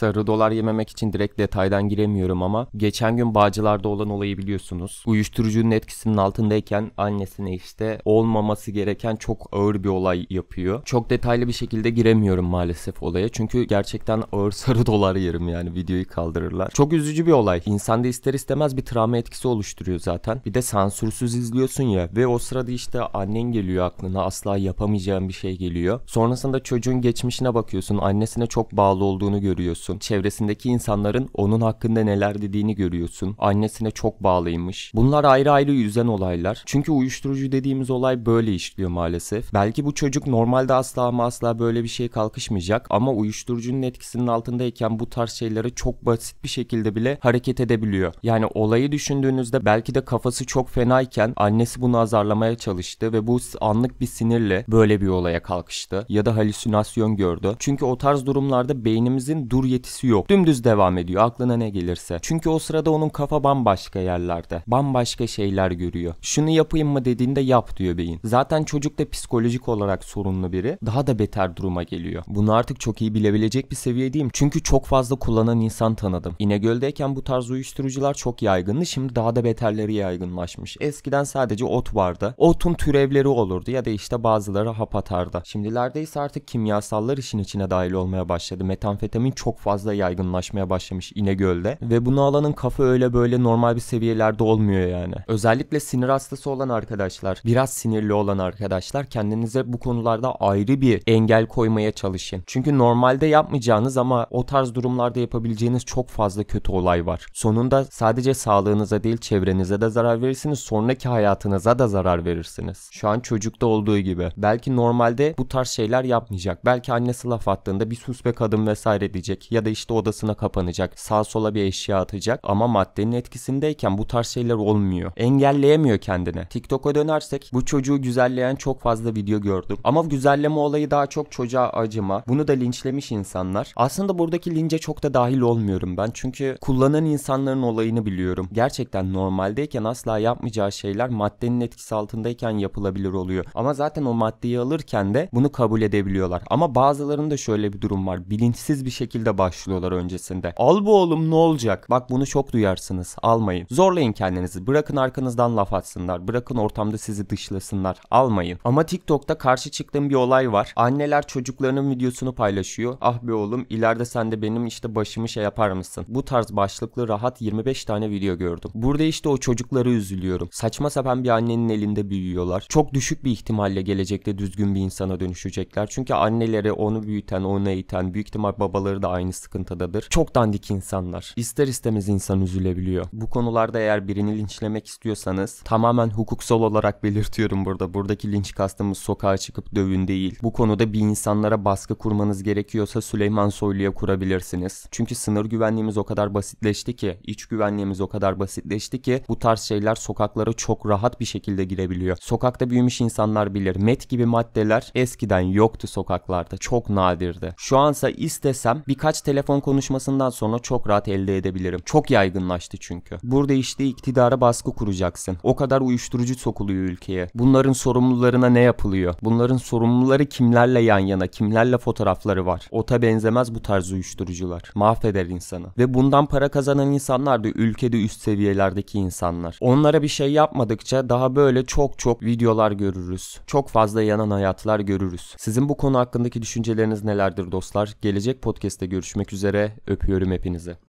sarı dolar yememek için direkt detaydan giremiyorum ama geçen gün Bağcılar'da olan olayı biliyorsunuz. Uyuşturucunun etkisinin altındayken annesine işte olmaması gereken çok ağır bir olay yapıyor. Çok detaylı bir şekilde giremiyorum maalesef olaya. Çünkü gerçekten ağır sarı dolar yerim yani videoyu kaldırırlar. Çok üzücü bir olay. İnsanda ister istemez bir travma etkisi oluşturuyor zaten. Bir de sansürsüz izliyorsun ya ve o sırada işte annen geliyor aklına asla yapamayacağın bir şey geliyor. Sonrasında çocuğun geçmişine bakıyorsun. Annesine çok bağlı olduğunu görüyorsun görüyorsun. Çevresindeki insanların onun hakkında neler dediğini görüyorsun. Annesine çok bağlıymış. Bunlar ayrı ayrı yüzen olaylar. Çünkü uyuşturucu dediğimiz olay böyle işliyor maalesef. Belki bu çocuk normalde asla ama asla böyle bir şey kalkışmayacak ama uyuşturucunun etkisinin altındayken bu tarz şeylere çok basit bir şekilde bile hareket edebiliyor. Yani olayı düşündüğünüzde belki de kafası çok fenayken annesi bunu azarlamaya çalıştı ve bu anlık bir sinirle böyle bir olaya kalkıştı ya da halüsinasyon gördü. Çünkü o tarz durumlarda beynimizin dur yet belirtisi yok. Dümdüz devam ediyor aklına ne gelirse. Çünkü o sırada onun kafa bambaşka yerlerde. Bambaşka şeyler görüyor. Şunu yapayım mı dediğinde yap diyor beyin. Zaten çocuk da psikolojik olarak sorunlu biri. Daha da beter duruma geliyor. Bunu artık çok iyi bilebilecek bir seviyedeyim. Çünkü çok fazla kullanan insan tanıdım. İnegöl'deyken bu tarz uyuşturucular çok yaygındı. Şimdi daha da beterleri yaygınlaşmış. Eskiden sadece ot vardı. Otun türevleri olurdu ya da işte bazıları hap atardı. Şimdilerde ise artık kimyasallar işin içine dahil olmaya başladı. Metamfetamin çok fazla fazla yaygınlaşmaya başlamış İnegöl'de. Ve bunu alanın kafa öyle böyle normal bir seviyelerde olmuyor yani. Özellikle sinir hastası olan arkadaşlar, biraz sinirli olan arkadaşlar kendinize bu konularda ayrı bir engel koymaya çalışın. Çünkü normalde yapmayacağınız ama o tarz durumlarda yapabileceğiniz çok fazla kötü olay var. Sonunda sadece sağlığınıza değil çevrenize de zarar verirsiniz. Sonraki hayatınıza da zarar verirsiniz. Şu an çocukta olduğu gibi. Belki normalde bu tarz şeyler yapmayacak. Belki annesi laf attığında bir sus be kadın vesaire diyecek. Ya ya da işte odasına kapanacak. Sağ sola bir eşya atacak ama maddenin etkisindeyken bu tarz şeyler olmuyor. Engelleyemiyor kendini. TikTok'a dönersek bu çocuğu güzelleyen çok fazla video gördüm. Ama güzelleme olayı daha çok çocuğa acıma. Bunu da linçlemiş insanlar. Aslında buradaki lince çok da dahil olmuyorum ben. Çünkü kullanan insanların olayını biliyorum. Gerçekten normaldeyken asla yapmayacağı şeyler maddenin etkisi altındayken yapılabilir oluyor. Ama zaten o maddeyi alırken de bunu kabul edebiliyorlar. Ama bazılarında şöyle bir durum var. Bilinçsiz bir şekilde başlıyorlar öncesinde. Al bu oğlum ne olacak? Bak bunu çok duyarsınız. Almayın. Zorlayın kendinizi. Bırakın arkanızdan laf atsınlar. Bırakın ortamda sizi dışlasınlar. Almayın. Ama TikTok'ta karşı çıktığım bir olay var. Anneler çocuklarının videosunu paylaşıyor. Ah be oğlum ileride sen de benim işte başımı şey yapar mısın? Bu tarz başlıklı rahat 25 tane video gördüm. Burada işte o çocukları üzülüyorum. Saçma sapan bir annenin elinde büyüyorlar. Çok düşük bir ihtimalle gelecekte düzgün bir insana dönüşecekler. Çünkü anneleri onu büyüten, onu eğiten, büyük ihtimal babaları da aynı aynı sıkıntıdadır. Çok dandik insanlar. İster istemez insan üzülebiliyor. Bu konularda eğer birini linçlemek istiyorsanız tamamen hukuksal olarak belirtiyorum burada. Buradaki linç kastımız sokağa çıkıp dövün değil. Bu konuda bir insanlara baskı kurmanız gerekiyorsa Süleyman Soylu'ya kurabilirsiniz. Çünkü sınır güvenliğimiz o kadar basitleşti ki, iç güvenliğimiz o kadar basitleşti ki bu tarz şeyler sokaklara çok rahat bir şekilde girebiliyor. Sokakta büyümüş insanlar bilir. Met gibi maddeler eskiden yoktu sokaklarda. Çok nadirdi. Şu ansa istesem birkaç telefon konuşmasından sonra çok rahat elde edebilirim. Çok yaygınlaştı çünkü. Burada işte iktidara baskı kuracaksın. O kadar uyuşturucu sokuluyor ülkeye. Bunların sorumlularına ne yapılıyor? Bunların sorumluları kimlerle yan yana, kimlerle fotoğrafları var? Ota benzemez bu tarz uyuşturucular. Mahveder insanı. Ve bundan para kazanan insanlar da ülkede üst seviyelerdeki insanlar. Onlara bir şey yapmadıkça daha böyle çok çok videolar görürüz. Çok fazla yanan hayatlar görürüz. Sizin bu konu hakkındaki düşünceleriniz nelerdir dostlar? Gelecek podcast'te görüşürüz görüşmek üzere. Öpüyorum hepinizi.